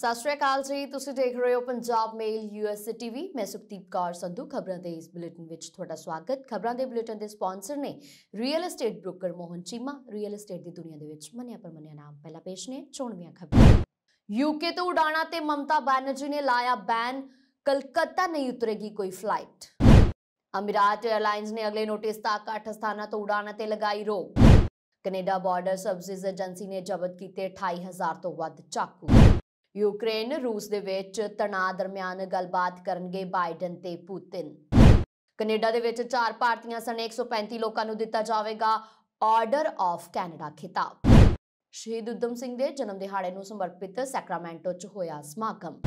ਸਤਿ ਸ਼੍ਰੀ ਅਕਾਲ ਜੀ ਤੁਸੀਂ ਦੇਖ ਰਹੇ ਹੋ ਪੰਜਾਬ ਮੇਲ ਯੂਐਸ ਟੀਵੀ ਮੈਂ ਸੁਖਦੀਪ ਕੌਰ ਸੰਧੂ ਖਬਰਾਂ ਦੇ ਇਸ ਬੁਲੇਟਿਨ ਵਿੱਚ ਤੁਹਾਡਾ ਸਵਾਗਤ ਖਬਰਾਂ ਦੇ ਬੁਲੇਟਿਨ ਦੇ ਸਪਾਂਸਰ ਨੇ real estate broker Mohan Cheema real estate ਦੀ ਦੁਨੀਆ ਦੇ ਵਿੱਚ ਮੰਨਿਆ ਮੰਨਿਆ ਨਾਮ ਪਹਿਲਾ ਪੇਸ਼ ਨੇ ਚੋਣਵੀਆਂ ਖਬਰਾਂ ਯੂਕੇ ਤੋਂ ਉਡਾਣਾ ਤੇ ਮਮਤਾ ਬੈਨਰਜੀ ਨੇ ਲਾਇਆ ਬੈਨ ਕਲਕੱਤਾ ਨਹੀਂ ਉਤਰੇਗੀ ਕੋਈ ਫਲਾਈਟ ਅਮੀਰਾਤ 에ਅਰਲਾਈਨਸ ਨੇ ਅਗਲੇ ਨੋਟਿਸ ਤੱਕ 8 ਸਥਾਨਾਂ ਤੋਂ ਉਡਾਣਾ ਤੇ ਲਗਾਈ ਰੋਕ ਕੈਨੇਡਾ ਬਾਰਡਰ ਸਰਵਿਸ ਏਜੰਸੀ ਨੇ ਜ਼ਬਤ ਕੀਤੇ 28000 ਤੋਂ ਵੱਧ ਚਾਕੂ ਯੂਕਰੇਨ ਰੂਸ ਦੇ ਵਿੱਚ ਤਣਾਅ ਦਰਮਿਆਨ ਗੱਲਬਾਤ ਕਰਨਗੇ ਬਾਈਡਨ ਤੇ ਪੁਤਿਨ ਕੈਨੇਡਾ ਦੇ ਵਿੱਚ ਚਾਰ ਭਾਰਤੀਆਂ ਸਣੇ 135 ਲੋਕਾਂ ਨੂੰ ਦਿੱਤਾ ਜਾਵੇਗਾ ਆਰਡਰ ਆਫ ਕੈਨੇਡਾ ਖਿਤਾਬ ਸ਼ਹੀਦ ਉਦਮ ਸਿੰਘ ਦੇ ਜਨਮ ਦਿਹਾੜੇ ਨੂੰ ਸਮਰਪਿਤ ਸੈਕਰਾਮੈਂਟੋ 'ਚ ਹੋਇਆ ਸਮਾਗਮ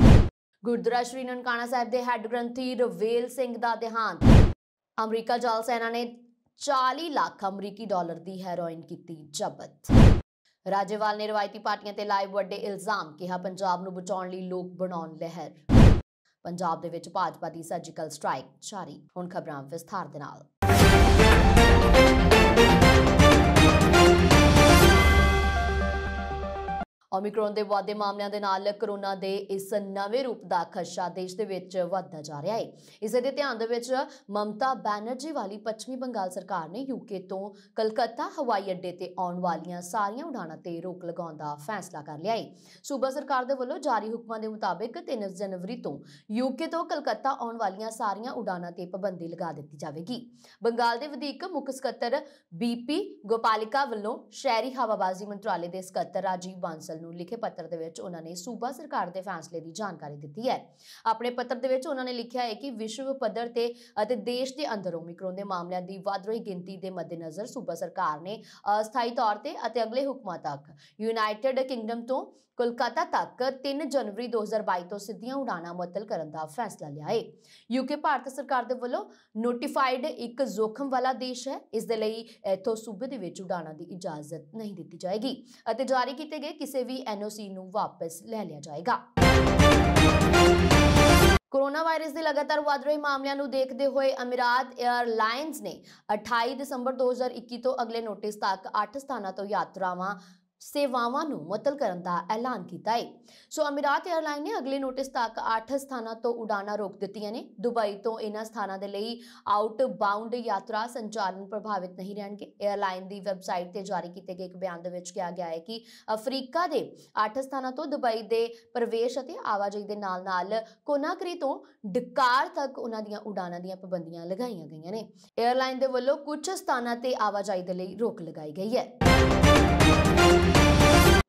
ਗੁਰਦੁਆਰਾ ਸ਼੍ਰੀ ਨਨਕਾਣਾ ਸਾਹਿਬ ਦੇ ਹੈੱਡ ਗ੍ਰੰਥੀ ਰਵੇਲ ਸਿੰਘ ਦਾ ਦੇਹਾਂਤ ਅਮਰੀਕਾ ਜਲ ਸੈਨਾ ਨੇ 40 ਲੱਖ ਅਮਰੀਕੀ ਡਾਲਰ ਦੀ ਹੈਰੋਇਨ ਕੀਤੀ ਜ਼ਬਤ ਰਾਜੇਵਾਲ ਨੇ ਰਵਾਇਤੀ ਪਾਰਟੀਆਂ ਤੇ ਲਾਏ ਵੱਡੇ ਇਲਜ਼ਾਮ ਕਿਹਾ ਪੰਜਾਬ ਨੂੰ ਬਚਾਉਣ ਲਈ ਲੋਕ ਬਣਾਉਣ ਲਹਿਰ ਪੰਜਾਬ ਦੇ ਵਿੱਚ ਭਾਜਪਾ ਦੀ ਸਰਜੀਕਲ ਸਟ੍ਰਾਈਕ ਜਾਰੀ ਹੁਣ ਖਬਰਾਂ ਵਿਸਥਾਰ ਦੇ ਨਾਲ ਓਮਿਕਰੋਨ ਦੇ ਵਾਧੇ ਮਾਮਲਿਆਂ ਦੇ ਨਾਲ ਕਰੋਨਾ ਦੇ ਇਸ ਨਵੇਂ ਰੂਪ ਦਾ ਖਸ਼ਾ ਦੇਸ਼ ਦੇ ਵਿੱਚ ਵਧਦਾ ਜਾ ਰਿਹਾ ਹੈ ਇਸੇ ਦੇ ਧਿਆਨ ਦੇ ਵਿੱਚ ਮਮਤਾ ਬੈਨਰਜੀ ਵਾਲੀ ਪੱਛਮੀ ਬੰਗਾਲ ਸਰਕਾਰ ਨੇ ਯੂਕੇ ਤੋਂ ਕਲਕੱਤਾ ਹਵਾਈ ਅੱਡੇ ਤੇ ਆਉਣ ਵਾਲੀਆਂ ਸਾਰੀਆਂ ਉਡਾਣਾਂ ਤੇ ਰੋਕ ਲਗਾਉਣ ਦਾ ਫੈਸਲਾ ਕਰ ਲਿਆ ਹੈ ਸੂਬਾ ਸਰਕਾਰ ਦੇ ਵੱਲੋਂ ਜਾਰੀ ਹੁਕਮਾਂ ਦੇ ਮੁਤਾਬਿਕ 3 ਜਨਵਰੀ ਤੋਂ ਯੂਕੇ ਤੋਂ ਕਲਕੱਤਾ ਆਉਣ ਵਾਲੀਆਂ ਸਾਰੀਆਂ ਉਡਾਣਾਂ ਤੇ ਪਾਬੰਦੀ ਲਗਾ ਦਿੱਤੀ ਜਾਵੇਗੀ ਬੰਗਾਲ ਦੇ ਵਧੀਕ ਮੁੱਖ ਸਕੱਤਰ ਬੀਪੀ ਗੋਪਾਲਿਕਾ ਵੱਲੋਂ ਸ਼ਹਿਰੀ ਹਵਾਬਾਜ਼ੀ ਮੰਤਰਾਲੇ ਦੇ ਸਕੱਤਰ ਰਾਜੀਵ ਬਾਂਸਲ ਨੂੰ ਲਿਖੇ ਪੱਤਰ ਦੇ ਵਿੱਚ ਉਹਨਾਂ ਨੇ ਸੂਬਾ ਸਰਕਾਰ ਦੇ ਫੈਸਲੇ ਦੀ ਜਾਣਕਾਰੀ ਦਿੱਤੀ ਹੈ ਆਪਣੇ ਪੱਤਰ ਦੇ ਵਿੱਚ ਉਹਨਾਂ ਨੇ ਲਿਖਿਆ ਹੈ ਕਿ ਵਿਸ਼ਵ ਪੱਧਰ ਤੇ ਅਤੇ ਦੇਸ਼ ਦੇ ਅੰਦਰ ਓਮਿਕਰੋਨ ਦੇ ਮਾਮਲਿਆਂ ਦੀ ਵਧ ਰਹੀ ਗਿਣਤੀ ਦੇ ਮੱਦੇਨਜ਼ਰ ਸੂਬਾ ਸਰਕਾਰ ਨੇ ਅਸਥਾਈ ਤੌਰ ਤੇ ਅਤੇ ਅਗਲੇ ਹੁਕਮਾਂ ਤੱਕ ਯੂਨਾਈਟਿਡ ਕਿੰਗਡਮ ਤੋਂ ਕੋਲਕਾਤਾ ਤੱਕ 3 ਜਨਵਰੀ 2022 ਤੋਂ ਸਿੱਧੀਆਂ ਉਡਾਣਾਂ ਮੁਅੱਤਲ ਕਰਨ ਦਾ ਫੈਸਲਾ ਲਿਆ ਹੈ ਯੂਕੇ ਭਾਰਤ ਸਰਕਾਰ ਦੇ ਵੱਲੋਂ ਨੋਟੀਫਾਈਡ ਇੱਕ ਜ਼ੋਖਮ ਵਾਲਾ ਦੇਸ਼ ਹੈ ਇਸ ਦੇ ਲਈ ਇਥੋਂ ਸੂਬੇ ਦੇ ਵਿੱਚ ਉਡਾਣਾਂ ਦੀ ਇਜਾਜ਼ਤ ਨਹੀਂ ਦਿੱਤੀ ਜਾਏਗੀ ਅਤੇ ਜਾਰੀ ਕੀਤੇ ਗਏ ਕਿਸੇ ਵੀ ਵੀ ਐਨਓਸੀ ਨੂੰ ਵਾਪਸ ਲੈ ਲਿਆ ਜਾਏਗਾ ਕੋਰੋਨਾ ਵਾਇਰਸ ਦੇ ਲਗਾਤਾਰ ਵਧ ਰਹੇ ਮਾਮਲਿਆਂ ਨੂੰ ਦੇਖਦੇ ਹੋਏ ਅਮੀਰਾਤ 에ਅਰਲਾਈਨਸ ਨੇ 28 ਦਸੰਬਰ 2021 ਤੋਂ ਅਗਲੇ ਨੋਟਿਸ ਤੱਕ 8 ਸਥਾਨਾਂ ਤੋਂ ਯਾਤਰਾਵਾਂ ਸੇਵਾਵਾਂ ਨੂੰ ਮੁਤਲ ਕਰਨ ਦਾ ਐਲਾਨ ਕੀਤਾ ਹੈ ਸੋ ਅਮੀਰਾਤ 에ਅਰਲਾਈਨ ਨੇ ਅਗਲੇ ਨੋਟਿਸ ਤੱਕ 8 ਸਥਾਨਾਂ ਤੋਂ ਉਡਾਣਾਂ ਰੋਕ ਦਿੱਤੀਆਂ ਨੇ ਦੁਬਈ ਤੋਂ ਇਹਨਾਂ ਸਥਾਨਾਂ ਦੇ ਲਈ ਆਊਟ ਬਾਉਂਡ ਯਾਤਰਾ ਸੰਚਾਲਨ ਪ੍ਰਭਾਵਿਤ ਨਹੀਂ ਰਹਿਣਗੇ 에ਅਰਲਾਈਨ ਦੀ ਵੈਬਸਾਈਟ ਤੇ ਜਾਰੀ ਕੀਤੇ ਗਏ ਇੱਕ ਬਿਆਨ ਦੇ ਵਿੱਚ ਕਿਹਾ ਗਿਆ ਹੈ ਕਿ ਅਫਰੀਕਾ ਦੇ 8 ਸਥਾਨਾਂ ਤੋਂ ਦੁਬਈ ਦੇ ਪ੍ਰਵੇਸ਼ ਅਤੇ ਆਵਾਜਾਈ ਦੇ ਨਾਲ-ਨਾਲ ਕੋਨਾਕਰੀ ਤੋਂ ਡਕਾਰ ਤੱਕ ਉਹਨਾਂ ਦੀਆਂ ਉਡਾਣਾਂ ਦੀਆਂ ਪਾਬੰਦੀਆਂ ਲਗਾਈਆਂ ਗਈਆਂ ਨੇ 에ਅਰਲਾਈਨ ਦੇ ਵੱਲੋਂ ਕੁਝ ਸਥਾਨਾਂ ਤੇ ਆਵਾਜਾਈ ਦੇ ਲਈ ਰੋਕ ਲਗਾਈ ਗਈ ਹੈ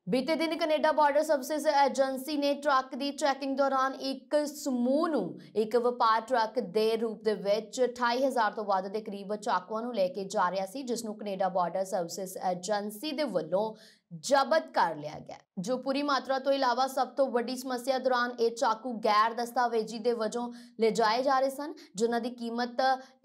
ਬੀਤੇ ਦਿਨ ਕੈਨੇਡਾ ਬਾਰਡਰ ਸਰਵਿਸ ਏਜੰਸੀ ਨੇ ਟਰੱਕ ਦੀ ਚੈਕਿੰਗ ਦੌਰਾਨ ਇੱਕ ਸਮੂਹ ਨੂੰ ਇੱਕ ਵਪਾਰ ਟਰੱਕ ਦੇ ਰੂਪ ਦੇ ਵਿੱਚ 28000 ਤੋਂ ਵੱਧ ਦੇ ਕਰੀਬ ਚਾਕੂਆਂ ਨੂੰ ਲੈ ਕੇ ਜਾ ਰਿਹਾ ਸੀ ਜਿਸ ਨੂੰ ਕੈਨੇਡਾ ਬਾਰਡਰ ਸਰਵਿਸ ਏਜੰਸੀ ਦੇ ਵੱਲੋਂ ਜ਼ਬਤ ਕਰ ਲਿਆ ਗਿਆ ਜੋ ਪੂਰੀ ਮਾਤਰਾ ਤੋਂ ਇਲਾਵਾ ਸਭ ਤੋਂ ਵੱਡੀ ਸਮੱਸਿਆ ਦੌਰਾਨ ਇਹ ਚਾਕੂ ਗੈਰ ਦਸਤਾਵੇਜ਼ੀ ਦੇ ਵਜੋਂ ਲਿਜਾਏ ਜਾ ਰਹੇ ਸਨ ਜਿਨ੍ਹਾਂ ਦੀ ਕੀਮਤ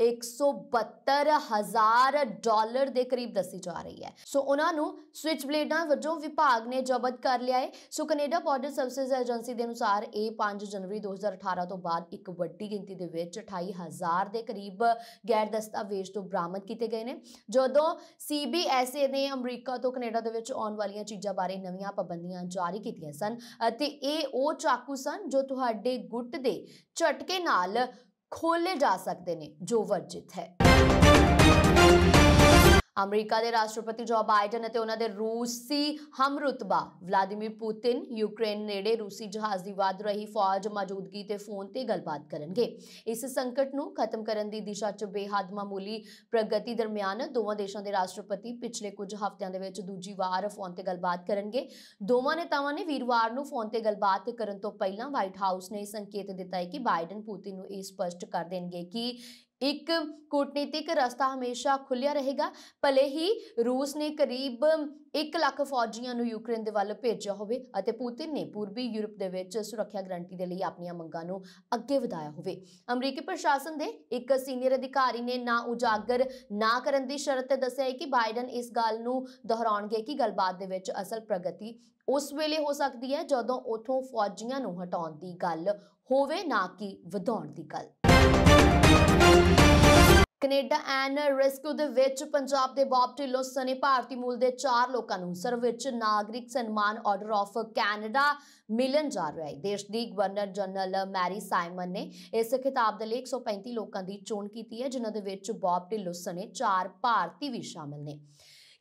172000 ਡਾਲਰ ਦੇ ਕਰੀਬ ਦੱਸੀ ਜਾ ਰਹੀ ਹੈ ਸੋ ਉਹਨਾਂ ਨੂੰ ਸਵਿਚ ਬਲੇਡਾਂ ਵਜੋਂ ਵਿਭਾਗ ਨੇ ਜ਼ਬਤ ਕਰ ਲਿਆ ਹੈ so Canada border services agency ਦੇ ਅਨੁਸਾਰ ਇਹ 5 ਜਨਵਰੀ 2018 ਤੋਂ ਬਾਅਦ ਇੱਕ ਵੱਡੀ ਗਿਣਤੀ ਦੇ ਵਿੱਚ 28000 ਦੇ ਕਰੀਬ ਗੈਰ ਦਸਤਾਵੇਜ਼ ਤੋਂ ਬਰਾਮਦ ਕੀਤੇ ਗਏ ਨੇ ਜਦੋਂ ਸੀਬੀਐਸਏ ਨੇ ਅਮਰੀਕਾ ਤੋਂ ਕੈਨੇਡਾ ਦੇ ਵਿੱਚ ਆਉਣ ਵਾਲੀਆਂ ਚੀਜ਼ਾਂ ਬਾਰੇ ਨਵੀਆਂ ਪਾਬੰਦੀਆਂ ਜਾਰੀ ਕੀਤੀਆਂ ਸਨ ਅਤੇ ਇਹ ਉਹ ਚਾਕੂ ਸਨ ਜੋ ਤੁਹਾਡੇ ਗੁੱਟ ਦੇ ਝਟਕੇ ਨਾਲ ਖੋਲੇ ਜਾ ਸਕਦੇ ਨੇ ਜੋ ਵਰਜਿਤ ਹੈ ਅਮਰੀਕਾ ਦੇ ਰਾਸ਼ਟਰਪਤੀ ਜੋ ਬਾਈਡਨ ਅਤੇ ਉਹਨਾਂ ਦੇ ਰੂਸੀ ਹਮਰਤਬਾ ਵਲਾਦੀਮੀਰ ਪੁਤਿਨ ਯੂਕਰੇਨ ਨੇੜੇ ਰੂਸੀ ਜਹਾਜ਼ ਦੀ ਵਧ ਰਹੀ ਫੌਜ ਮੌਜੂਦਗੀ ਤੇ ਫੋਨ ਤੇ ਗੱਲਬਾਤ ਕਰਨਗੇ ਇਸ ਸੰਕਟ ਨੂੰ ਖਤਮ ਕਰਨ ਦੀ ਦਿਸ਼ਾ 'ਚ ਬੇਹੱਦ ਮਾਮੂਲੀ ਪ੍ਰਗਤੀ ਦਰਮਿਆਨ ਦੋਵਾਂ ਦੇਸ਼ਾਂ ਦੇ ਰਾਸ਼ਟਰਪਤੀ ਪਿਛਲੇ ਕੁਝ ਹਫ਼ਤਿਆਂ ਦੇ ਵਿੱਚ ਦੂਜੀ ਵਾਰ ਫੋਨ ਤੇ ਗੱਲਬਾਤ ਕਰਨਗੇ ਦੋਵਾਂ ਨੇਤਾਵਾਂ ਨੇ ਵੀਰਵਾਰ ਨੂੰ ਫੋਨ ਤੇ ਗੱਲਬਾਤ ਕਰਨ ਤੋਂ ਪਹਿਲਾਂ ਵਾਈਟ ਹਾਊਸ ਨੇ ਸੰਕੇਤ ਦਿੱਤਾ ਹੈ ਕਿ ਬਾਈਡਨ ਪੁਤਿਨ ਨੂੰ ਇਹ ਸਪਸ਼ਟ ਕਰ ਦੇਣਗੇ ਕਿ ਇੱਕ ਕੂਟਨੀਤਿਕ ਰਸਤਾ ਹਮੇਸ਼ਾ ਖੁੱਲਿਆ ਰਹੇਗਾ ਭਲੇ ਹੀ ਰੂਸ ਨੇ ਕਰੀਬ 1 ਲੱਖ ਫੌਜੀਆਂ ਨੂੰ ਯੂਕਰੇਨ ਦੇ ਵੱਲ ਭੇਜਿਆ ਹੋਵੇ ਅਤੇ ਪੁਤਿਨ ਨੇ ਪੂਰਬੀ ਯੂਰਪ ਦੇ ਵਿੱਚ ਸੁਰੱਖਿਆ ਗਰੰਟੀ ਦੇ ਲਈ ਆਪਣੀਆਂ ਮੰਗਾਂ ਨੂੰ ਅੱਗੇ ਵਧਾਇਆ ਹੋਵੇ ਅਮਰੀਕੀ ਪ੍ਰਸ਼ਾਸਨ ਦੇ ਇੱਕ ਸੀਨੀਅਰ ਅਧਿਕਾਰੀ ਨੇ ਨਾ ਉਜਾਗਰ ਨਾ ਕਰਨ ਦੀ ਸ਼ਰਤ ਤੇ ਦੱਸਿਆ ਹੈ ਕਿ ਬਾਈਡਨ ਇਸ ਗੱਲ ਨੂੰ ਦੁਹਰਾਉਣਗੇ ਕਿ ਗੱਲਬਾਤ ਦੇ ਵਿੱਚ ਅਸਲ ਪ੍ਰਗਤੀ ਉਸ ਵੇਲੇ ਹੋ ਸਕਦੀ ਹੈ ਜਦੋਂ ਉਥੋਂ ਫੌਜੀਆਂ ਨੂੰ ਹਟਾਉਣ ਦੀ ਗੱਲ ਹੋਵੇ ਨਾ ਕਿ ਵਧਾਉਣ ਦੀ ਗੱਲ ਕੈਨੇਡਾ ਐਨ ਰੈਸਕਿਊ ਦੇ ਵਿੱਚ ਪੰਜਾਬ ਦੇ ਬੌਬ ਢਿੱਲੋਂ ਸਨੇ ਭਾਰਤੀ ਮੂਲ ਦੇ 4 ਲੋਕਾਂ ਨੂੰ ਸਰਵਉੱਚ ਨਾਗਰਿਕ ਸਨਮਾਨ ਆਰਡਰ ਆਫ ਕੈਨੇਡਾ ਮਿਲਣ ਜਾ ਰਿਹਾ ਹੈ ਦੇਸ਼ ਦੀ ਗਵਰਨਰ ਜਨਰਲ ਮੈਰੀ ਸਾਈਮਨ ਨੇ ਇਸ ਖਿਤਾਬ ਦੇ ਲਈ 135 ਲੋਕਾਂ ਦੀ ਚੋਣ ਕੀਤੀ ਹੈ ਜਿਨ੍ਹਾਂ ਦੇ ਵਿੱਚ ਬੌਬ ਢਿੱਲੋਂ ਸਨੇ 4 ਭਾਰਤੀ ਵੀ ਸ਼ਾਮਲ ਨੇ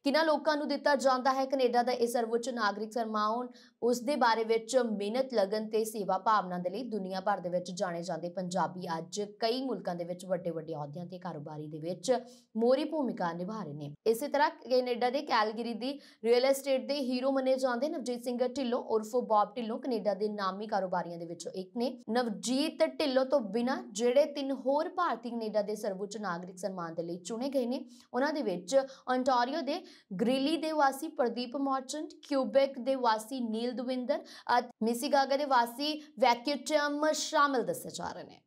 ਕਿਨਾਂ ਲੋਕਾਂ ਨੂੰ ਦਿੱਤਾ ਜਾਂਦਾ ਹੈ ਕੈਨੇਡਾ ਦਾ ਇਹ ਸਰਵਉੱਚ ਨਾਗਰਿਕ ਸਨਮਾਨ ਉਸ ਦੇ ਬਾਰੇ ਵਿੱਚ ਮਿਹਨਤ ਲਗਨ ਤੇ ਸੇਵਾ ਭਾਵਨਾ ਦੇ ਲਈ ਦੁਨੀਆ ਭਰ ਦੇ ਵਿੱਚ ਜਾਣੇ ਜਾਂਦੇ ਪੰਜਾਬੀ ਅੱਜ ਕਈ ਮੁਲਕਾਂ ਦੇ ਵਿੱਚ ਵੱਡੇ ਵੱਡੇ ਅਹੁਦਿਆਂ ਤੇ ਕਾਰੋਬਾਰੀ ਦੇ ਵਿੱਚ ਮੋਰੀ ਭੂਮਿਕਾ ਨਿਭਾ ਰਹੇ ਨੇ ਇਸੇ ਤਰ੍ਹਾਂ ਕੈਨੇਡਾ ਦੇ ਕੈਲਗਰੀ ਦੀ ਰੀਅਲ ਏਸਟੇਟ ਦੇ ਹੀਰੋ ਮੰਨੇ ਜਾਂਦੇ ਨਵਜੀਤ ਸਿੰਘ ਢਿੱਲੋਂ ਉਰਫ ਬੌਬ ਢਿੱਲੋਂ ਕੈਨੇਡਾ ਦੇ ਨਾਮੀ ਕਾਰੋਬਾਰੀਆਂ ਦੇ ਵਿੱਚੋਂ ਇੱਕ ਨੇ ਨਵਜੀਤ ਢਿੱਲੋਂ ਤੋਂ ਬਿਨਾਂ ਜਿਹੜੇ ਤਿੰਨ ਹੋਰ ਭਾਰਤੀ ਕੈਨੇਡਾ ਦੇ ਸਰਵਉੱਚ ਨਾਗਰਿਕ ਸਨਮਾਨ ਦੇ ਲਈ ਚੁਣੇ ਗਏ ਨੇ ਉਹਨਾਂ ਦੇ ਵਿੱਚ ਅੰਟਾਰੀਓ ਦੇ ਗ੍ਰੀਲੀ ਦੇ ਵਾਸੀ ਪ੍ਰਦੀਪ ਮੌਰਚੈਂਟ ਕਿਊਬੈਕ ਦੇ ਵਾਸੀ ਨੀ ਸੁਨੀਲ ਦਵਿੰਦਰ ਅਤੇ ਮਿਸੀਗਾਗਾ ਦੇ ਵਾਸੀ ਵੈਕਿਟਮ ਸ਼ਾਮਲ ਦੱਸੇ ਜਾ ਰਹੇ ਨੇ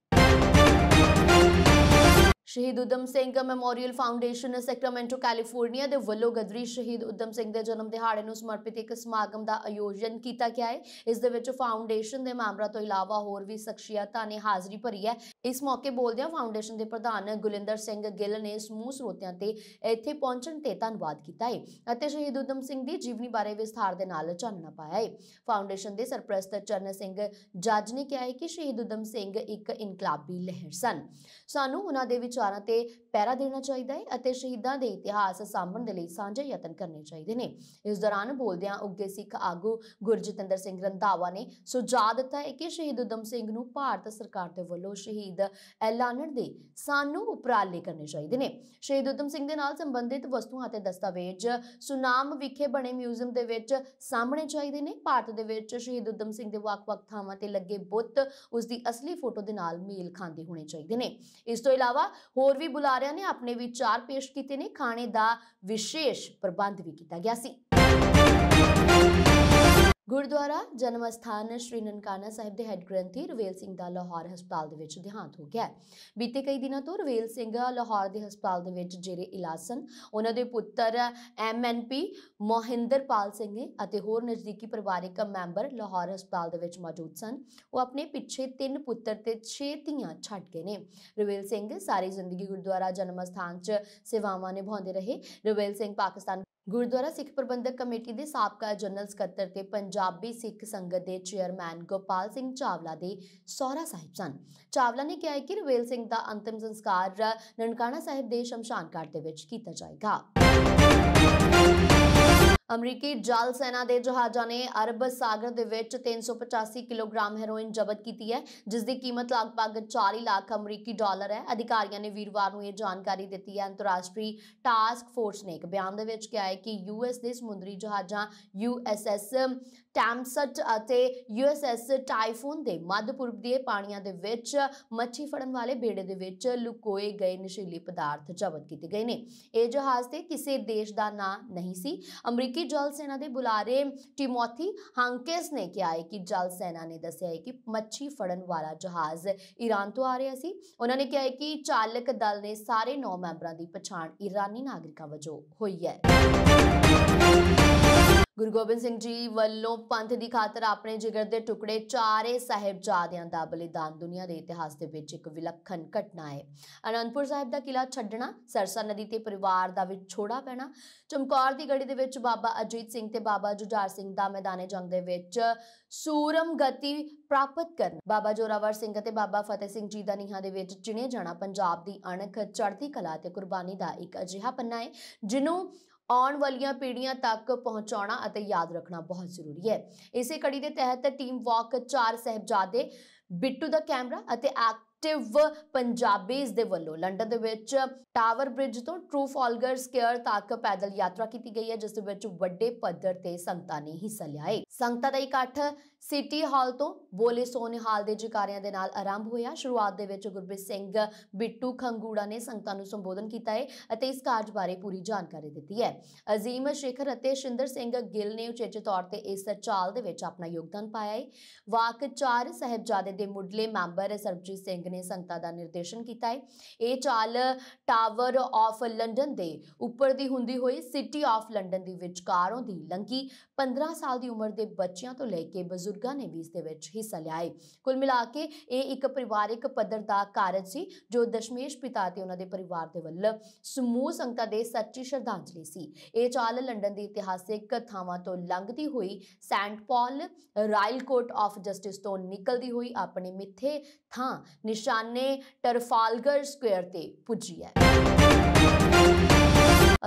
Shaheed Udham Singh memorial foundation Sacramento California ਦੇ ਵੱਲੋਂ ਗਦਰੀ ਸ਼ਹੀਦ ਉਦਮ ਸਿੰਘ ਦੇ ਜਨਮ ਦਿਹਾੜੇ ਨੂੰ ਸਮਰਪਿਤ ਇੱਕ ਸਮਾਗਮ ਦਾ ਆਯੋਜਨ ਕੀਤਾ ਗਿਆ ਹੈ ਇਸ ਦੇ ਵਿੱਚ ਫਾਊਂਡੇਸ਼ਨ ਦੇ ਮੈਂਬਰਾਂ ਤੋਂ ਇਲਾਵਾ ਹੋਰ ਵੀ ਸ਼ਖਸੀਅਤਾਂ ਨੇ ਹਾਜ਼ਰੀ ਭਰੀ ਹੈ ਇਸ ਮੌਕੇ ਬੋਲਦਿਆਂ ਫਾਊਂਡੇਸ਼ਨ ਦੇ ਪ੍ਰਧਾਨ ਗੁਲਿੰਦਰ ਸਿੰਘ ਗਿੱਲ ਨੇ ਸਮੂਹ ਸਰੋਤਿਆਂ ਤੇ ਇੱਥੇ ਪਹੁੰਚਣ ਤੇ ਧੰਨਵਾਦ ਕੀਤਾ ਹੈ ਅਤੇ ਸ਼ਹੀਦ ਉਦਮ ਸਿੰਘ ਦੀ ਜੀਵਨੀ ਬਾਰੇ ਵਿਸਥਾਰ ਦੇ ਨਾਲ ਚਾਨਣਾ ਪਾਇਆ ਹੈ ਫਾਊਂਡੇਸ਼ਨ ਦੇ ਸਰਪ੍ਰਸਤ ਚਰਨ ਸਿੰਘ ਜੱਜ ਨੇ ਕਿਹਾ ਹੈ ਕਿ ਸ਼ਹੀਦ ਉਦਮ ਸਿੰਘ ਇੱਕ ਇਨਕਲਾਬੀ ਲਹਿਰ ਸਨ ਸਾਨੂੰ ਉਹਨਾਂ ਦੇ ਵਿਚਾਰਾਂ ਤੇ ਪੈਰਾ ਦੇਣਾ ਚਾਹੀਦਾ ਹੈ ਅਤੇ ਸ਼ਹੀਦਾਂ ਦੇ ਇਤਿਹਾਸ ਸਾਂਭਣ ਦੇ ਲਈ ਸਾਂਝੇ ਯਤਨ ਕਰਨੇ ਚਾਹੀਦੇ ਨੇ ਇਸ ਦੌਰਾਨ ਬੋਲਦਿਆਂ ਉੱਗੇ ਸਿੱਖ ਆਗੂ ਗੁਰਜਤਿੰਦਰ ਸਿੰਘ ਰੰਧਾਵਾ ਨੇ ਸੁਝਾਅ ਦਿੱਤਾ ਹੈ ਕਿ ਸ਼ਹੀਦ ਉਦਮ ਸਿੰਘ ਨੂੰ ਭਾਰਤ ਸਰਕਾਰ ਦੇ ਵੱਲੋਂ ਸ਼ਹੀਦ ਐਲਾਨਣ ਦੇ ਸਾਨੂੰ ਉਪਰਾਲੇ ਕਰਨੇ ਚਾਹੀਦੇ ਨੇ ਸ਼ਹੀਦ ਉਦਮ ਸਿੰਘ ਦੇ ਨਾਲ ਸੰਬੰਧਿਤ ਵਸਤੂਆਂ ਅਤੇ ਦਸਤਾਵੇਜ਼ ਸੁਨਾਮ ਵਿਖੇ ਬਣੇ ਮਿਊਜ਼ੀਅਮ ਦੇ ਵਿੱਚ ਸਾਹਮਣੇ ਚਾਹੀਦੇ ਨੇ ਭਾਰਤ ਦੇ ਵਿੱਚ ਸ਼ਹੀਦ ਉਦਮ ਸਿੰਘ ਦੇ ਵੱਖ-ਵੱਖ ਥਾਵਾਂ ਤੇ ਲੱਗੇ ਬੁੱਤ ਉਸ ਦੀ ਅਸਲੀ ਫੋਟੋ ਦੇ ਨਾਲ ਮੇਲ ਖਾਂਦੇ ਹੋਣੇ ਚਾਹੀਦੇ ਨੇ ਇਸ ਤੋਂ ਇਲਾਵਾ ਹੋਰ ਵੀ ਬੁਲਾਰਿਆਂ ਨੇ ਆਪਣੇ ਵਿਚਾਰ ਪੇਸ਼ ਕੀਤੇ ਨੇ ਖਾਣੇ ਦਾ ਵਿਸ਼ੇਸ਼ ਪ੍ਰਬੰਧ ਵੀ ਕੀਤਾ ਗਿਆ ਸੀ ਗੁਰਦੁਆਰਾ ਜਨਮ ਸਥਾਨ ਸ਼੍ਰੀ ਨਨਕਾਣਾ ਸਾਹਿਬ ਦੇ ਹੈੱਡ ਗ੍ਰੰਥੀ ਰਵੇਲ ਸਿੰਘ ਦਾ ਲਾਹੌਰ ਹਸਪਤਾਲ ਦੇ ਵਿੱਚ ਦਿਹਾਂਤ ਹੋ ਗਿਆ ਬੀਤੇ ਕਈ ਦਿਨਾਂ ਤੋਂ ਰਵੇਲ ਸਿੰਘ ਲਾਹੌਰ ਦੇ ਹਸਪਤਾਲ ਦੇ ਵਿੱਚ ਜੇਰੇ ਇਲਾਜ ਸਨ ਉਹਨਾਂ ਦੇ ਪੁੱਤਰ ਐਮਐਨਪੀ ਮੋਹਿੰਦਰਪਾਲ ਸਿੰਘ ਨੇ ਅਤੇ ਹੋਰ ਨਜ਼ਦੀਕੀ ਪਰਿਵਾਰਿਕ ਮੈਂਬਰ ਲਾਹੌਰ ਹਸਪਤਾਲ ਦੇ ਵਿੱਚ ਮੌਜੂਦ ਸਨ ਉਹ ਆਪਣੇ ਪਿੱਛੇ ਤਿੰਨ ਪੁੱਤਰ ਤੇ ਛੇ ਧੀਆਂ ਛੱਡ ਗਏ ਨੇ ਰਵੇਲ ਸਿੰਘ ਸਾਰੀ ਜ਼ਿੰਦਗੀ ਗੁਰਦੁਆਰਾ ਜਨਮ ਸਥਾਨ 'ਚ ਸੇਵਾਵਾਂ ਨਿਭਾਉਂਦੇ ਰਹੇ ਰਵੇਲ ਸਿੰਘ ਪਾਕਿਸਤਾਨ ਗੁਰਦੁਆਰਾ ਸਿੱਖ ਪ੍ਰਬੰਧਕ ਕਮੇਟੀ ਦੇ ਸਾਬਕਾ ਜਨਰਲ ਸਕੱਤਰ ਤੇ ਪੰਜਾਬੀ ਸਿੱਖ ਸੰਗਤ ਦੇ ਚੇਅਰਮੈਨ ਗੋਪਾਲ ਸਿੰਘ ਚਾਵਲਾ ਦੇ ਸੋਹਰਾ ਸਾਹਿਬ ਸਨ ਚਾਵਲਾ ਨੇ ਕਿਹਾ ਕਿ ਰਵੇਲ ਸਿੰਘ ਦਾ ਅੰਤਿਮ ਸੰਸਕਾਰ ਨਨਕਾਣਾ ਸਾਹਿਬ ਦੇ ਸ਼ਮਸ਼ਾਨ ਘਾਟ ਦੇ ਵਿੱਚ ਕੀਤਾ ਜਾਏਗਾ ਅਮਰੀਕੀ ਜਲ ਸੈਨਾ ਦੇ ਜਹਾਜ਼ਾਂ ਨੇ ਅਰਬ ਸਾਗਰ ਦੇ ਵਿੱਚ 385 ਕਿਲੋਗ੍ਰਾਮ ਹੈਰੋਇਨ ਜ਼ਬਤ ਕੀਤੀ ਹੈ ਜਿਸ ਦੀ ਕੀਮਤ ਲਗਭਗ 40 ਲੱਖ ਅਮਰੀਕੀ ਡਾਲਰ ਹੈ ਅਧਿਕਾਰੀਆਂ ਨੇ ਵੀਰਵਾਰ ਨੂੰ ਇਹ ਜਾਣਕਾਰੀ ਦਿੱਤੀ ਹੈ ਅੰਤਰਰਾਸ਼ਟਰੀ ਟਾਸਕ ਫੋਰਸ ਨੇ ਇੱਕ ਬਿਆਨ ਦੇ ਵਿੱਚ ਕਿਹਾ ਹੈ ਕਿ ਯੂਐਸ ਦੇ ਸਮੁੰਦਰੀ ਜਹਾਜ਼ਾਂ ਯੂਐਸਐਸ ਟੈਮਸਟ ਅਤੇ ਯੂਐਸਐਸ ਟਾਈਫੂਨ ਦੇ ਮੱਧਪੂਰਬ ਦੇ ਪਾਣੀਆਂ ਦੇ ਵਿੱਚ ਮੱਛੀ ਫੜਨ ਵਾਲੇ ਬੇੜੇ ਦੇ ਵਿੱਚ ਲੁਕੋਏ ਗਏ ਨਸ਼ੀਲੇ ਪਦਾਰਥ ਜ਼ਬਤ ਕੀਤੇ ਗਏ ਨੇ ਇਹ ਜਹਾਜ਼ ਤੇ ਕਿਸੇ ਦੇਸ਼ ਦਾ ਨਾਂ ਨਹੀਂ ਸੀ ਅਮਰੀਕੀ ਅਮਰੀਕੀ ਜਲ ਸੈਨਾ ਦੇ ਬੁਲਾਰੇ ਟਿਮੋਥੀ ਹਾਂਕੇਸ ਨੇ ਕਿਹਾ ਹੈ ਕਿ ਜਲ ਸੈਨਾ ਨੇ ਦੱਸਿਆ ਹੈ ਕਿ ਮੱਛੀ ਫੜਨ ਵਾਲਾ ਜਹਾਜ਼ ਈਰਾਨ ਤੋਂ ਆ ਰਿਹਾ ਸੀ ਉਹਨਾਂ ਨੇ ਕਿਹਾ ਹੈ ਕਿ ਚਾਲਕ ਦਲ ਨੇ ਸਾਰੇ 9 ਮੈਂਬਰਾਂ ਦੀ ਪਛਾਣ ਈਰਾਨੀ ਨਾਗਰਿਕਾਂ ਵਜੋਂ ਹੋਈ ਹੈ ਗੁਰੂ ਗੋਬਿੰਦ ਸਿੰਘ ਜੀ ਵੱਲੋਂ ਪੰਥ ਦੀ ਖਾਤਰ ਆਪਣੇ ਜਿਗਰ ਦੇ ਟੁਕੜੇ ਚਾਰੇ ਸਹਿਬਜ਼ਾਦਿਆਂ ਦਾ ਬਲੀਦਾਨ ਦੁਨੀਆ ਦੇ ਇਤਿਹਾਸ ਦੇ ਵਿੱਚ ਇੱਕ ਵਿਲੱਖਣ ਘਟਨਾ ਹੈ ਅਨੰਦਪੁਰ ਸਾਹਿਬ ਦਾ ਕਿਲਾ ਛੱਡਣਾ ਸਰਸਾ ਨਦੀ ਤੇ ਪਰਿਵਾਰ ਦਾ ਵਿੱਚ ਛੋੜਾ ਪੈਣਾ ਚਮਕੌਰ ਦੀ ਗੜੀ ਦੇ ਵਿੱਚ ਬਾਬਾ ਅਜੀਤ ਸਿੰਘ ਤੇ ਬਾਬਾ ਜੁਝਾਰ ਸਿੰਘ ਦਾ ਮੈਦਾਨੇ ਜੰਗ ਦੇ ਵਿੱਚ ਸੂਰਮ ਗਤੀ ਪ੍ਰਾਪਤ ਕਰਨ ਬਾਬਾ ਜੋਰਾਵਰ ਸਿੰਘ ਅਤੇ ਬਾਬਾ ਫਤਿਹ ਸਿੰਘ ਜੀ ਦਾ ਨੀਹਾਂ ਦੇ ਵਿੱਚ ਚਿਣੇ ਜਾਣਾ ਪੰਜਾਬ ਦੀ ਅਣਖ ਚੜ੍ਹਦੀ ਕਲਾ ਤੇ ਕੁਰਬਾਨੀ ਦਾ ਇੱਕ ਅਜਿਹਾ ਪੰਨਾ ਹੈ ਜਿਹਨੂੰ ਆਉਣ ਵਾਲੀਆਂ ਪੀੜ੍ਹੀਆਂ ਤੱਕ ਪਹੁੰਚਾਉਣਾ ਅਤੇ ਯਾਦ ਰੱਖਣਾ ਬਹੁਤ ਜ਼ਰੂਰੀ ਹੈ ਇਸੇ ਕੜੀ ਦੇ ਤਹਿਤ ਟੀਮ ਵਾਕ ਚਾਰ ਸਹਿਬਜ਼ਾਦੇ ਬਿੱਟੂ ਦਾ ਕੈਮਰਾ ਅਤੇ ਐਕਟਿਵ ਪੰਜਾਬੀਜ਼ ਦੇ ਵੱਲੋਂ ਲੰਡਨ ਦੇ ਵਿੱਚ ਟਾਵਰ ਬ੍ਰਿਜ ਤੋਂ ਟਰੂ ਫਾਲਗਰ ਸਕੇਅਰ ਤੱਕ ਪੈਦਲ ਯਾਤਰਾ ਕੀਤੀ ਗਈ ਹੈ ਜਿਸ ਦੇ ਵਿੱਚ ਵੱਡੇ ਪੱਧਰ ਤੇ ਸੰਗਤਾਂ ਨੇ ਹਿੱਸਾ ਲਿਆ ਹੈ ਸੰਗਤਾਂ ਦਾ ਇਕੱਠ ਸਿਟੀ ਹਾਲ ਤੋਂ ਬੋਲੇ ਸੋਨਿਹਾਲ ਦੇ ਜਕਾਰਿਆਂ ਦੇ ਨਾਲ ਆਰੰਭ ਹੋਇਆ ਸ਼ੁਰੂਆਤ ਦੇ ਵਿੱਚ ਗੁਰਬੀਰ ਸਿੰਘ ਬਿੱਟੂ ਖੰਗੂੜਾ ਨੇ ਸੰਗਤਾਂ ਨੂੰ ਸੰਬੋਧਨ ਕੀਤਾ ਹੈ ਅਤੇ ਇਸ ਕਾਰਜ ਬਾਰੇ ਪੂਰੀ ਜਾਣਕਾਰੀ ਦਿੱਤੀ ਹੈ ਅਜ਼ੀਮ ਸ਼ੇਖਰ ਅਤੇ ਸ਼ਿੰਦਰ ਸਿੰਘ ਗਿੱਲ ਨੇ ਉਚੇਚੇ ਤੌਰ ਤੇ ਇਸ ਚਾਲ ਦੇ ਵਿੱਚ ਆਪਣਾ ਯੋਗਦਾਨ ਪਾਇਆ ਹੈ ਵਾਕ ਚਾਰ ਸਹਿਬਜ਼ਾਦੇ ਦੇ ਮੁੱਢਲੇ ਮੈਂਬਰ ਸਰਬਜੀਤ ਸਿੰਘ ਨੇ ਸੰਗਤਾਂ ਦਾ ਨਿਰਦੇਸ਼ਨ ਕੀਤਾ ਹੈ ਇਹ ਚਾਲ ਟਾਵਰ ਆਫ ਲੰਡਨ ਦੇ ਉੱਪਰ ਦੀ ਹੁੰਦੀ ਹੋਈ ਸਿਟੀ ਆਫ ਲੰਡਨ ਦੀ ਵਿਚਕਾਰੋਂ ਦੀ ਲੰਕੀ 15 ਸਾਲ ਦੀ ਉਮਰ ਦੇ ਬੱਚਿਆਂ ਤੋਂ ਲੈ ਕੇ ਬਜ਼ੁਰਗਾਂ ਨੇ ਵੀ ਇਸ ਦੇ ਵਿੱਚ ਹਿੱਸਾ ਲਿਆ ਕੁੱਲ ਮਿਲਾ ਕੇ ਇਹ ਇੱਕ ਪਰਿਵਾਰਿਕ ਪੱਧਰ ਦਾ ਕਾਰਜ ਸੀ ਜੋ ਦਸ਼ਮੇਸ਼ ਪਿਤਾ ਤੇ ਉਹਨਾਂ ਦੇ ਪਰਿਵਾਰ ਦੇ ਵੱਲ ਸਮੂਹ ਸੰਗਤਾਂ ਦੇ ਸੱਚੀ ਸ਼ਰਧਾਂਜਲੀ ਸੀ ਇਹ ਚਾਲ ਲੰਡਨ ਦੀ ਇਤਿਹਾਸਿਕ ਥਾਵਾਂ ਤੋਂ ਲੰਘਦੀ ਹੋਈ Saint Paul Royal Court of Justice ਤੋਂ ਨਿਕਲਦੀ ਹੋਈ ਆਪਣੇ ਮਿੱਥੇ ਥਾਂ ਨਿਸ਼ਾਨੇ ਟਰਫਾਲਗਰ ਸਕੁਅਰ ਤੇ ਪੁੱਜੀ ਹੈ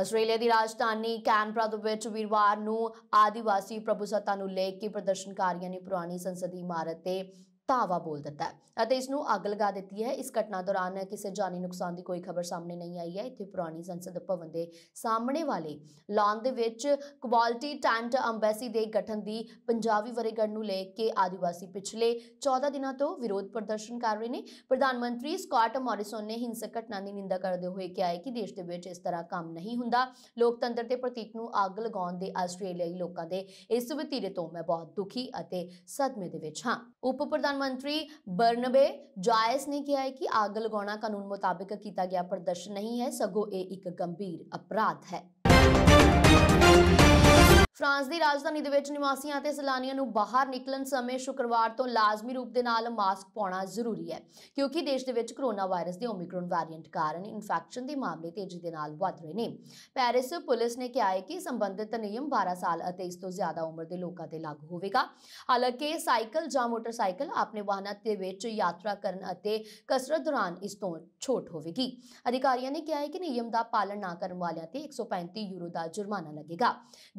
ਆਸਟ੍ਰੇਲੀਆ ਦੀ ਰਾਜਧਾਨੀ ਕੈਨਬਰਾ ਦੇ ਵਿੱਚ ਵੀਰਵਾਰ ਨੂੰ ਆਦੀਵਾਸੀ ਪ੍ਰਭੂਸੱਤਾ ਨੂੰ ਲੈ ਕੇ ਪ੍ਰਦਰਸ਼ਨਕਾਰੀਆਂ ਨੇ ਪੁਰਾਣੀ ਸੰਸਦੀ ਇਮਾਰਤ ਤੇ ਧਾਵਾ ਬੋਲ ਦਿੱਤਾ ਅਤੇ ਇਸ ਨੂੰ ਅੱਗ ਲਗਾ ਦਿੱਤੀ ਹੈ ਇਸ ਘਟਨਾ ਦੌਰਾਨ ਕਿਸੇ ਜਾਨੀ ਨੁਕਸਾਨ ਦੀ ਕੋਈ ਖਬਰ ਸਾਹਮਣੇ ਨਹੀਂ ਆਈ ਹੈ ਇੱਥੇ ਪੁਰਾਣੀ ਸੰਸਦ ਭਵਨ ਦੇ ਸਾਹਮਣੇ ਵਾਲੇ ਲਾਨ ਦੇ ਵਿੱਚ ਕੁਆਲਿਟੀ ਟੈਂਟ ਅੰਬੈਸੀ ਦੇ ਗਠਨ ਦੀ ਪੰਜਾਬੀ ਵਰੇਗੜ ਨੂੰ ਲੈ ਕੇ ਆਦੀਵਾਸੀ ਪਿਛਲੇ 14 ਦਿਨਾਂ ਤੋਂ ਵਿਰੋਧ ਪ੍ਰਦਰਸ਼ਨ ਕਰ ਰਹੇ ਨੇ ਪ੍ਰਧਾਨ ਮੰਤਰੀ ਸਕਾਟ ਮੌਰਿਸਨ ਨੇ ਹਿੰਸਕ ਘਟਨਾ ਦੀ ਨਿੰਦਾ ਕਰਦੇ ਹੋਏ ਕਿਹਾ ਹੈ ਕਿ ਦੇਸ਼ ਦੇ ਵਿੱਚ ਇਸ ਤਰ੍ਹਾਂ ਕੰਮ ਨਹੀਂ ਹੁੰਦਾ ਲੋਕਤੰਤਰ ਦੇ ਪ੍ਰਤੀਕ ਨੂੰ ਅੱਗ ਲਗਾਉਣ ਦੇ ਆਸਟ੍ਰੇਲੀਆਈ ਲੋਕਾਂ ਦੇ ਇਸ ਵਤੀਰੇ ਤੋਂ ਮੈਂ ਬਹੁਤ ਦੁਖੀ ਅਤੇ ਸਦਮੇ ਦੇ ਵਿੱਚ ਹਾਂ ਉਪ ਪ੍ਰਧਾਨ ਪ੍ਰਧਾਨ ਮੰਤਰੀ ਬਰਨਬੇ ਜਾਇਸ ਨੇ ਕਿਹਾ ਹੈ ਕਿ ਆਗ ਲਗਾਉਣਾ ਕਾਨੂੰਨ ਮੁਤਾਬਕ ਕੀਤਾ ਗਿਆ ਪ੍ਰਦਰਸ਼ਨ ਨਹੀਂ ਹੈ ਸਗੋਂ ਇਹ ਇੱਕ ਗੰਭੀਰ ਅਪਰਾਧ ਹੈ ਫਰਾਂਸ ਦੀ ਰਾਜਧਾਨੀ ਦੇ ਵਿੱਚ ਨਿਵਾਸੀਆਂ ਅਤੇ ਸੈਲਾਨੀਆਂ ਨੂੰ ਬਾਹਰ ਨਿਕਲਣ ਸਮੇਂ ਸ਼ੁੱਕਰਵਾਰ ਤੋਂ ਲਾਜ਼ਮੀ ਰੂਪ ਦੇ ਨਾਲ ਮਾਸਕ ਪਾਉਣਾ ਜ਼ਰੂਰੀ ਹੈ ਕਿਉਂਕਿ ਦੇਸ਼ ਦੇ ਵਿੱਚ ਕੋਰੋਨਾ ਵਾਇਰਸ ਦੇ ਓਮਿਕਰੋਨ ਵੈਰੀਐਂਟ ਕਾਰਨ ਇਨਫੈਕਸ਼ਨ ਦੇ ਮਾਮਲੇ ਤੇਜ਼ੀ ਦੇ ਨਾਲ ਵਧ ਰਹੇ ਨੇ ਪੈਰਿਸ ਪੁਲਿਸ ਨੇ ਕਿਹਾ ਹੈ ਕਿ ਸੰਬੰਧਿਤ ਨਿਯਮ 12 ਸਾਲ ਅਤੇ ਇਸ ਤੋਂ ਜ਼ਿਆਦਾ ਉਮਰ ਦੇ ਲੋਕਾਂ ਤੇ ਲਾਗੂ ਹੋਵੇਗਾ ਹਾਲਾਂਕਿ ਸਾਈਕਲ ਜਾਂ ਮੋਟਰਸਾਈਕਲ ਆਪਣੇ ਵਾਹਨਾਂ ਦੇ ਵਿੱਚ ਯਾਤਰਾ ਕਰਨ ਅਤੇ ਕਸਰਤ ਦੌਰਾਨ ਇਸ ਤੋਂ ਛੋਟ ਹੋਵੇਗੀ ਅਧਿਕਾਰੀਆਂ ਨੇ ਕਿਹਾ ਹੈ ਕਿ ਨਿਯਮ ਦਾ ਪਾਲਣ ਨਾ ਕਰਨ ਵਾਲਿਆਂ ਤੇ 135 ਯੂਰੋ ਦਾ ਜੁਰਮਾਨਾ ਲੱਗੇਗਾ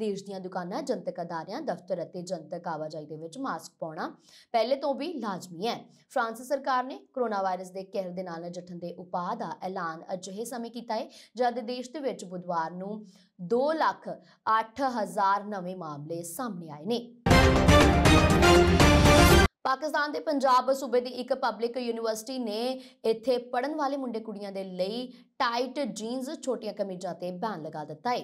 ਦੇਸ਼ ਦੀਆਂ ਦੁਕਾਨਾਂ ਜਨਤਕ ਅਦਾਰਿਆਂ ਦਫ਼ਤਰ ਅਤੇ ਜਨਤਕ ਆਵਾਜਾਈ ਦੇ ਵਿੱਚ ਮਾਸਕ ਪਾਉਣਾ ਪਹਿਲੇ ਤੋਂ ਵੀ ਲਾਜ਼ਮੀ ਹੈ ਫਰਾਂਸ ਸਰਕਾਰ ਨੇ ਕੋਰੋਨਾ ਵਾਇਰਸ ਦੇ ਕਹਿਰ ਦੇ ਨਾਲ ਨਜਿੱਠਣ ਦੇ ਉਪਾਅ ਦਾ ਐਲਾਨ ਅਜਿਹੇ ਸਮੇਂ ਕੀਤਾ ਹੈ ਜਦ ਦੇਸ਼ ਦੇ ਵਿੱਚ ਬੁੱਧਵਾਰ ਨੂੰ 2 ਲੱਖ 8000 ਨਵੇਂ ਮਾਮਲੇ ਸਾਹਮਣੇ ਆਏ ਨੇ ਪਾਕਿਸਤਾਨ ਦੇ ਪੰਜਾਬ ਸੂਬੇ ਦੀ ਇੱਕ ਪਬਲਿਕ ਯੂਨੀਵਰਸਿਟੀ ਨੇ ਇੱਥੇ ਪੜਨ ਵਾਲੇ ਮੁੰਡੇ ਕੁੜੀਆਂ ਦੇ ਲਈ ਟਾਈਟ ਜੀਨਸ ਛੋਟੀਆਂ ਕਮੀਜ਼ਾਂ ਤੇ ਬੈਨ ਲਗਾ ਦਿੱਤਾ ਹੈ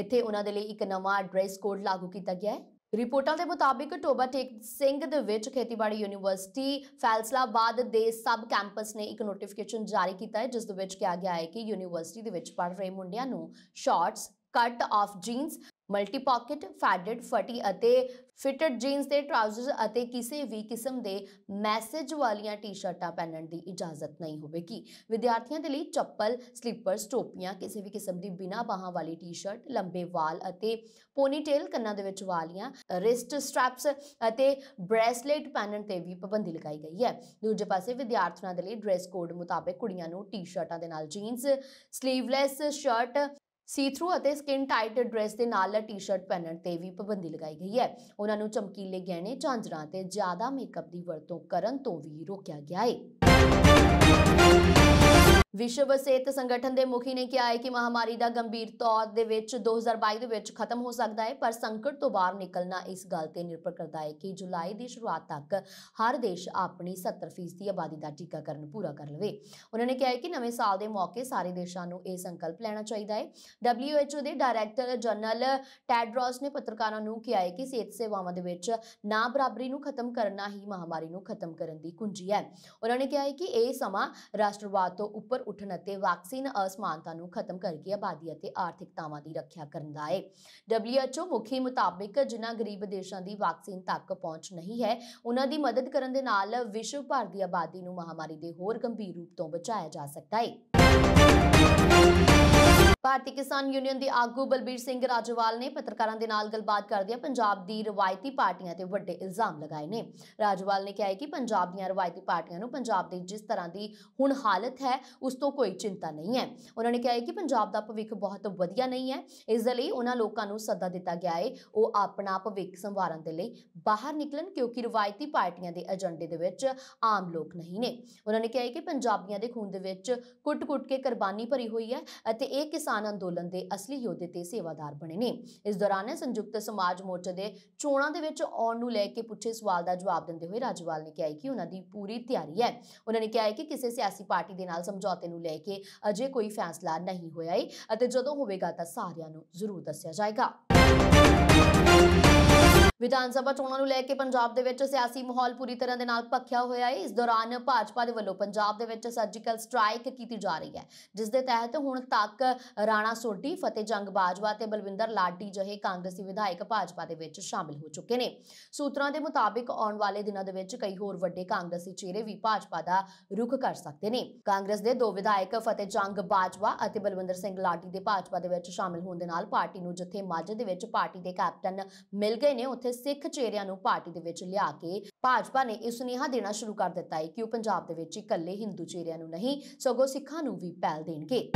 ਇੱਥੇ ਉਹਨਾਂ ਦੇ ਲਈ ਇੱਕ ਨਵਾਂ ਡਰੈਸ ਕੋਡ ਲਾਗੂ ਕੀਤਾ ਗਿਆ ਹੈ ਰਿਪੋਰਟਾਂ ਦੇ ਮੁਤਾਬਿਕ ਟੋਬਾ ਟੇਕ ਸਿੰਘ ਦੇ ਵਿੱਚ ਖੇਤੀਬਾੜੀ ਯੂਨੀਵਰਸਿਟੀ ਫੈਸਲਾਬਾਦ ਦੇ ਸਬ ਕੈਂਪਸ ਨੇ ਇੱਕ ਨੋਟੀਫਿਕੇਸ਼ਨ ਜਾਰੀ ਕੀਤਾ ਹੈ ਜਿਸ ਦੇ ਵਿੱਚ ਕਿਹਾ ਗਿਆ ਹੈ ਕਿ ਯੂਨੀਵਰਸਿਟੀ ਦੇ ਵਿੱਚ ਪੜ੍ਹ ਰਹੇ ਮੁੰਡਿਆਂ ਨੂੰ shorts cut off jeans multi pocket faded ਫਟੀ ਅਤੇ ਫਿਟਡ ਜੀਨਸ ਦੇ ਟਰਾਊਜ਼ਰਸ ਅਤੇ ਕਿਸੇ ਵੀ ਕਿਸਮ ਦੇ ਮੈਸੇਜ ਵਾਲੀਆਂ ਟੀ-ਸ਼ਰਟਾਂ ਪਹਿਨਣ ਦੀ ਇਜਾਜ਼ਤ ਨਹੀਂ ਹੋਵੇਗੀ ਵਿਦਿਆਰਥੀਆਂ ਦੇ ਲਈ ਚੱਪਲ ਸਲੀਪਰਸ ਟੋਪੀਆਂ ਕਿਸੇ ਵੀ ਕਿਸਮ ਦੀ ਬਿਨਾ ਬਾਹਾਂ ਵਾਲੀ ਟੀ-ਸ਼ਰਟ ਲੰਬੇ ਵਾਲ ਅਤੇ ਪੋਨੀਟੇਲ ਕੰਨਾਂ ਦੇ ਵਿੱਚ ਵਾਲੀਆਂ ਰਿਸਟ ਸਟ੍ਰੈਪਸ ਅਤੇ ਬ੍ਰੇਸਲੇਟ ਪਹਿਨਣ ਤੇ ਵੀ ਪਾਬੰਦੀ ਲਗਾਈ ਗਈ ਹੈ ਦੂਜੇ ਪਾਸੇ ਵਿਦਿਆਰਥੀਆਂ ਦੇ ਲਈ ਡਰੈਸ ਕੋਡ ਮੁਤਾਬਕ ਕੁੜੀਆਂ ਨੂੰ ਟੀ-ਸ਼ਰਟਾਂ ਦੇ ਨਾਲ jeans sleeveless shirt see through ਅਤੇ ਸਕਿਨ ਟਾਈਟ ਡਰੈਸ ਦੇ ਨਾਲ ਟੀ-ਸ਼ਰਟ ਪਹਿਨਣ ਤੇ ਵੀ ਪਾਬੰਦੀ ਲਗਾਈ ਗਈ ਹੈ ਉਹਨਾਂ ਨੂੰ ਚਮਕੀਲੇ ਗਹਿਣੇ ਝਾਂਜਰਾਂ ਤੇ ਜ਼ਿਆਦਾ ਮੇਕਅਪ ਦੀ ਵਰਤੋਂ ਕਰਨ ਤੋਂ ਵੀ ਰੋਕਿਆ ਗਿਆ ਹੈ ਵਿਸ਼ਵ ਸਿਹਤ ਸੰਗਠਨ ਦੇ ਮੁਖੀ ਨੇ ਕਿਹਾ ਹੈ ਕਿ ਮਹਾਮਾਰੀ ਦਾ ਗੰਭੀਰ ਤੌਰ ਦੇ ਵਿੱਚ 2022 ਦੇ ਵਿੱਚ ਖਤਮ ਹੋ ਸਕਦਾ ਹੈ ਪਰ ਸੰਕਟ ਤੋਂ ਬਾਹਰ ਨਿਕਲਣਾ ਇਸ ਗੱਲ ਤੇ ਨਿਰਭਰ ਕਰਦਾ ਹੈ ਕਿ ਜੁਲਾਈ ਦੀ ਸ਼ੁਰੂਆਤ ਤੱਕ ਹਰ ਦੇਸ਼ ਆਪਣੀ 70% ਦੀ ਆਬਾਦੀ ਦਾ ਟੀਕਾਕਰਨ ਪੂਰਾ ਕਰ ਲਵੇ ਉਹਨਾਂ ਨੇ ਕਿਹਾ ਹੈ ਕਿ ਨਵੇਂ ਸਾਲ ਦੇ ਮੌਕੇ ਸਾਰੇ ਦੇਸ਼ਾਂ ਨੂੰ ਇਹ ਸੰਕਲਪ ਲੈਣਾ ਚਾਹੀਦਾ ਹੈ WHO ਦੇ ਡਾਇਰੈਕਟਰ ਜਨਰਲ ਟੈਡਰੋਸ ਨੇ ਪੱਤਰਕਾਰਾਂ ਨੂੰ ਕਿਹਾ ਹੈ ਕਿ ਸਿਹਤ ਸੇਵਾਵਾਂ ਦੇ ਵਿੱਚ ਨਾ ਬਰਾਬਰੀ ਨੂੰ ਖਤਮ ਕਰਨਾ ਹੀ ਮਹਾਮਾਰੀ ਨੂੰ ਖਤਮ ਕਰਨ ਦੀ ਕੁੰਜੀ ਹੈ ਉਹਨਾਂ ਨੇ ਕਿਹਾ ਹੈ ਕਿ ਇਹ ਸਮਾਂ ਰਾਸ਼ਟਰਵਾਦ ਤੋਂ ਉੱਪਰ ਉੱਪਰ ਉੱਠਣ ਅਤੇ ਵੈਕਸੀਨ ਅਸਮਾਨਤਾ ਨੂੰ ਖਤਮ ਕਰਕੇ ਆਬਾਦੀ ਅਤੇ ਆਰਥਿਕਤਾਵਾਂ ਦੀ ਰੱਖਿਆ ਕਰਨ ਦਾ ਹੈ WHO ਮੁਖੀ ਮੁਤਾਬਕ ਜਿਨ੍ਹਾਂ ਗਰੀਬ ਦੇਸ਼ਾਂ ਦੀ ਵੈਕਸੀਨ ਤੱਕ ਪਹੁੰਚ ਨਹੀਂ ਹੈ ਉਹਨਾਂ ਦੀ ਮਦਦ ਕਰਨ ਦੇ ਨਾਲ ਵਿਸ਼ਵ ਭਰ ਦੀ ਆਬਾਦੀ ਨੂੰ ਮਹਾਮਾਰੀ ਦੇ ਹੋਰ ਗੰਭੀਰ ਰੂਪ ਤੋਂ ਬਚਾਇਆ ਜਾ ਸਕਦਾ ਹੈ ਭਾਰਤੀ ਕਿਸਾਨ ਯੂਨੀਅਨ ਦੇ ਆਗੂ ਬਲਬੀਰ ਸਿੰਘ ਰਾਜਵਾਲ ਨੇ ਪੱਤਰਕਾਰਾਂ ਦੇ ਨਾਲ ਗੱਲਬਾਤ ਕਰਦਿਆਂ ਪੰਜਾਬ ਦੀ ਰਵਾਇਤੀ ਪਾਰਟੀਆਂ ਤੇ ਵੱਡੇ ਇਲਜ਼ਾਮ ਲਗਾਏ ਨੇ ਰਾਜਵਾਲ ਨੇ ਕਿਹਾ ਕਿ ਪੰਜਾਬ ਦੀਆਂ ਰਵਾਇਤੀ ਪਾਰਟੀਆਂ ਨੂੰ ਪੰਜਾਬ ਦੇ ਜਿਸ ਤਰ੍ਹਾਂ ਦੀ ਹੁਣ ਹਾਲਤ ਹੈ ਉਸ ਤੋਂ ਕੋਈ ਚਿੰਤਾ ਨਹੀਂ ਹੈ ਉਹਨਾਂ ਨੇ ਕਿਹਾ ਕਿ ਪੰਜਾਬ ਦਾ ਭਵਿੱਖ ਬਹੁਤ ਵਧੀਆ ਨਹੀਂ ਹੈ ਇਸ ਲਈ ਉਹਨਾਂ ਲੋਕਾਂ ਨੂੰ ਸੱਦਾ ਦਿੱਤਾ ਗਿਆ ਹੈ ਉਹ ਆਪਣਾ ਭਵਿੱਖ ਸੰਵਾਰਨ ਦੇ ਲਈ ਬਾਹਰ ਨਿਕਲਣ ਕਿਉਂਕਿ ਰਵਾਇਤੀ ਪਾਰਟੀਆਂ ਦੇ ਏਜੰਡੇ ਦੇ ਵਿੱਚ ਆਮ ਲੋਕ ਨਹੀਂ ਨੇ ਉਹਨਾਂ ਨੇ ਕਿਹਾ ਕਿ ਪੰਜਾਬੀਆਂ ਦੇ ਖੂਨ ਦੇ ਵਿੱਚ ਕੁੱਟ-ਕੁੱਟ ਕੇ ਕੁਰਬਾਨੀ ਭਰੀ ਹੋਈ ਹੈ ਅਤੇ ਇਹ ਕਿਸ ਕਿਸਾਨ ਅੰਦੋਲਨ ਦੇ ਅਸਲੀ ਯੋਧੇ ਤੇ ਸੇਵਾਦਾਰ ਬਣੇ ਨੇ ਇਸ ਦੌਰਾਨ ਸੰਯੁਕਤ ਸਮਾਜ ਮੋਰਚੇ ਦੇ ਚੋਣਾਂ ਦੇ ਵਿੱਚ ਆਉਣ ਨੂੰ ਲੈ ਕੇ ਪੁੱਛੇ ਸਵਾਲ ਦਾ ਜਵਾਬ ਦਿੰਦੇ ਹੋਏ ਰਾਜਵਾਲ ਨੇ ਕਿਹਾ ਕਿ ਉਹਨਾਂ ਦੀ ਪੂਰੀ ਤਿਆਰੀ ਹੈ ਉਹਨਾਂ ਨੇ ਕਿਹਾ ਕਿ ਕਿਸੇ ਸਿਆਸੀ ਪਾਰਟੀ ਦੇ ਨਾਲ ਸਮਝੌਤੇ ਨੂੰ ਲੈ ਕੇ ਅਜੇ ਕੋਈ ਫੈਸਲਾ ਨਹੀਂ ਹੋਇਆ ਹੈ ਅਤੇ ਜਦੋਂ ਹੋਵੇਗਾ ਤਾਂ ਸਾਰਿਆਂ ਨੂੰ ਜ਼ਰੂਰ ਦੱਸਿਆ ਜਾਏਗਾ ਵਿਧਾਨ ਸਭਾ ਚੋਣਾਂ ਨੂੰ ਲੈ ਕੇ ਪੰਜਾਬ ਦੇ ਵਿੱਚ ਸਿਆਸੀ ਮਾਹੌਲ ਪੂਰੀ ਤਰ੍ਹਾਂ ਦੇ ਨਾਲ ਪੱਖਿਆ ਹੋਇਆ ਹੈ ਇਸ ਦੌਰਾਨ ਭਾਜਪਾ ਦੇ ਵੱਲੋਂ ਪੰਜਾਬ ਦੇ ਵਿੱਚ ਸਰਜੀਕਲ ਸਟ੍ਰਾਈਕ ਕੀਤੀ ਜਾ ਰਹੀ ਹੈ ਜਿਸ ਦੇ ਤਹਿਤ ਹੁਣ ਤੱਕ ਰਾਣਾ ਸੋਢੀ ਫਤਿਹ ਜੰਗ ਬਾਜਵਾ ਤੇ ਬਲਵਿੰਦਰ ਲਾਡੀ ਜਿਹੇ ਕਾਂਗਰਸੀ ਵਿਧਾਇਕ ਭਾਜਪਾ ਦੇ ਵਿੱਚ ਸ਼ਾਮਿਲ ਹੋ ਚੁੱਕੇ ਨੇ ਸੂਤਰਾਂ ਦੇ ਮੁਤਾਬਿਕ ਆਉਣ ਵਾਲੇ ਦਿਨਾਂ ਦੇ ਵਿੱਚ ਕਈ ਹੋਰ ਵੱਡੇ ਕਾਂਗਰਸੀ ਚਿਹਰੇ ਵੀ ਭਾਜਪਾ ਦਾ ਰੁਖ ਕਰ ਸਕਦੇ ਨੇ ਕਾਂਗਰਸ ਦੇ ਦੋ ਵਿਧਾਇਕ ਫਤਿਹ ਜੰਗ ਬਾਜਵਾ ਅਤੇ ਬਲਵਿੰਦਰ ਸਿੰਘ ਲਾਡੀ ਦੇ ਭਾਜਪਾ ਦੇ ਵਿੱਚ ਸ਼ਾਮਿਲ ਹੋਣ ਦੇ ਨਾਲ ਪਾਰਟੀ ਨੂੰ ਜਿੱਥੇ ਮਾਝੇ ਦੇ ਵਿੱਚ ਪਾਰਟੀ ਦੇ ਕੈਪਟਨ ਮਿਲ ਗਏ ਨੇ ਉੱਥੇ ਉੱਥੇ ਸਿੱਖ ਚਿਹਰਿਆਂ ਨੂੰ ਪਾਰਟੀ ਦੇ ਵਿੱਚ ਲਿਆ ਕੇ ਭਾਜਪਾ ਨੇ ਇਹ ਸੁਨੇਹਾ ਦੇਣਾ ਸ਼ੁਰੂ ਕਰ ਦਿੱਤਾ ਹੈ ਕਿ ਉਹ ਪੰਜਾਬ ਦੇ ਵਿੱਚ ਇਕੱਲੇ ਹਿੰਦੂ ਚਿਹਰਿਆਂ ਨੂੰ ਨਹੀਂ ਸਗੋਂ ਸਿੱਖਾਂ ਨੂੰ ਵੀ ਪਹਿਲ ਦੇਣਗੇ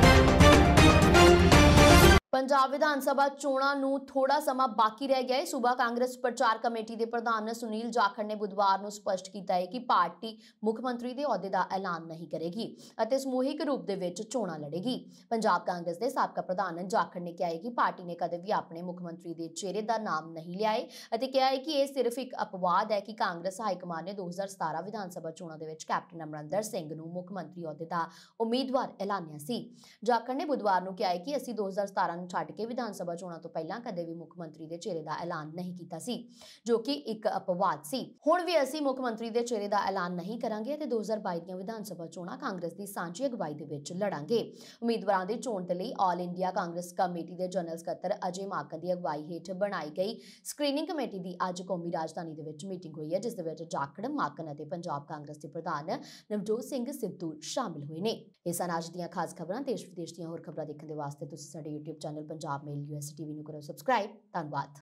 ਪੰਜਾਬ ਵਿਧਾਨ ਸਭਾ ਚੋਣਾਂ ਨੂੰ ਥੋੜਾ ਸਮਾਂ ਬਾਕੀ ਰਹਿ ਗਿਆ ਹੈ ਸੂਬਾ ਕਾਂਗਰਸ ਪ੍ਰਚਾਰ ਕਮੇਟੀ ਦੇ ਪ੍ਰਧਾਨ ਸੁਨੀਲ ਜਾਖੜ ਨੇ ਬੁੱਧਵਾਰ ਨੂੰ ਸਪਸ਼ਟ ਕੀਤਾ ਹੈ ਕਿ ਪਾਰਟੀ ਮੁੱਖ ਮੰਤਰੀ ਦੇ ਅਹੁਦੇ ਦਾ ਐਲਾਨ ਨਹੀਂ ਕਰੇਗੀ ਅਤੇ ਸਮੂਹਿਕ ਰੂਪ ਦੇ ਵਿੱਚ ਚੋਣਾਂ ਲੜੇਗੀ ਪੰਜਾਬ ਕਾਂਗਰਸ ਦੇ ਸਾਬਕਾ ਪ੍ਰਧਾਨ ਜਾਖੜ ਨੇ ਕਿਹਾ ਹੈ ਕਿ ਪਾਰਟੀ ਨੇ ਕਦੇ ਵੀ ਆਪਣੇ ਮੁੱਖ ਮੰਤਰੀ ਦੇ ਚਿਹਰੇ ਦਾ ਨਾਮ ਨਹੀਂ ਲਿਆ ਹੈ ਅਤੇ ਕਿਹਾ ਹੈ ਕਿ ਇਹ ਸਿਰਫ ਇੱਕ ਅਪਵਾਦ ਹੈ ਕਿ ਕਾਂਗਰਸ ਹਾਈ ਕਮਾਨ ਨੇ 2017 ਵਿਧਾਨ ਸਭਾ ਚੋਣਾਂ ਦੇ ਵਿੱਚ ਕੈਪਟਨ ਅਮਰਿੰਦਰ ਸਿੰਘ ਨੂੰ ਮੁੱਖ ਮੰਤਰੀ ਅਹੁਦੇ ਦਾ ਉਮੀਦਵਾਰ ਐਲਾਨਿਆ ਸੀ ਜਾਖੜ ਨੇ ਬੁੱਧਵਾਰ ਨੂੰ ਕਿਹਾ ਹੈ ਕਿ ਅਸੀਂ 2017 ਨੂੰ ਛੱਡ ਕੇ ਵਿਧਾਨ ਸਭਾ ਚੋਣਾਂ ਤੋਂ ਪਹਿਲਾਂ ਕਦੇ ਵੀ ਮੁੱਖ ਮੰਤਰੀ ਦੇ ਚਿਹਰੇ ਦਾ ਐਲਾਨ ਨਹੀਂ ਕੀਤਾ ਸੀ ਜੋ ਕਿ ਇੱਕ ਅਪਵਾਦ ਸੀ ਹੁਣ ਵੀ ਅਸੀਂ ਮੁੱਖ ਮੰਤਰੀ ਦੇ ਚਿਹਰੇ ਦਾ ਐਲਾਨ ਨਹੀਂ ਕਰਾਂਗੇ ਤੇ 2022 ਦੀਆਂ ਵਿਧਾਨ ਸਭਾ ਚੋਣਾਂ ਕਾਂਗਰਸ ਦੀ ਸਾਂਝੀ ਅਗਵਾਈ ਦੇ ਵਿੱਚ ਲੜਾਂਗੇ ਉਮੀਦਵਾਰਾਂ ਦੀ ਚੋਣ ਦੇ ਲਈ ਆਲ ਇੰਡੀਆ ਕਾਂਗਰਸ ਕਮੇਟੀ ਦੇ ਜਨਰਲ ਸਕੱਤਰ ਅਜੇ ਮਾਕਨ ਦੀ ਅਗਵਾਈ ਹੇਠ ਬਣਾਈ ਗਈ ਸਕਰੀਨਿੰਗ ਕਮੇਟੀ ਦੀ ਅੱਜ ਕੌਮੀ ਰਾਜਧਾਨੀ ਦੇ ਵਿੱਚ ਮੀਟਿੰਗ ਹੋਈ ਹੈ ਜਿਸ ਦੇ ਵਿੱਚ ਜਾਖੜ ਮਾਕਨ ਅਤੇ ਪੰਜਾਬ ਕਾਂਗਰਸ ਦੇ ਪ੍ਰਧਾਨ ਨਵਜੋਤ ਸਿੰਘ ਸਿੱਧੂ ਸ਼ਾਮਿਲ ਹੋਏ ਨੇ ਇਸ ਅਨਾਜ ਦੀਆਂ ਖਾਸ ਖਬਰਾਂ ਦੇਸ਼ ਵਿਦੇਸ਼ ਦੀਆਂ ਹੋਰ ਖਬਰਾਂ ਦੇਖਣ ਦੇ ਵਾਸਤੇ ਤੁਸੀਂ ਸਾਡੇ YouTube channel channel Punjab mail USTV TV ਨੂੰ ਕਰੋ ਸਬਸਕ੍ਰਾਈਬ ਧੰਨਵਾਦ